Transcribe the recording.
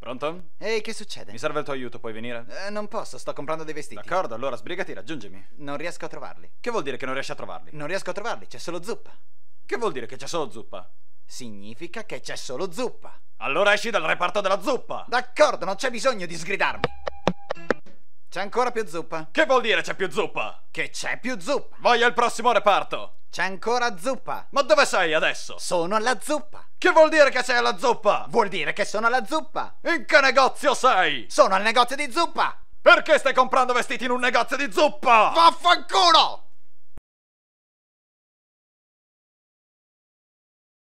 Pronto? Ehi, che succede? Mi serve il tuo aiuto, puoi venire? Eh, non posso, sto comprando dei vestiti. D'accordo, allora sbrigati, raggiungimi. Non riesco a trovarli. Che vuol dire che non riesci a trovarli? Non riesco a trovarli, c'è solo zuppa. Che vuol dire che c'è solo zuppa? Significa che c'è solo zuppa. Allora esci dal reparto della zuppa! D'accordo, non c'è bisogno di sgridarmi. C'è ancora più zuppa. Che vuol dire c'è più zuppa? Che c'è più zuppa. Voglio il prossimo reparto. C'è ancora zuppa! Ma dove sei adesso? Sono alla zuppa! Che vuol dire che sei alla zuppa? Vuol dire che sono alla zuppa! In che negozio sei? Sono al negozio di zuppa! Perché stai comprando vestiti in un negozio di zuppa? Vaffanculo!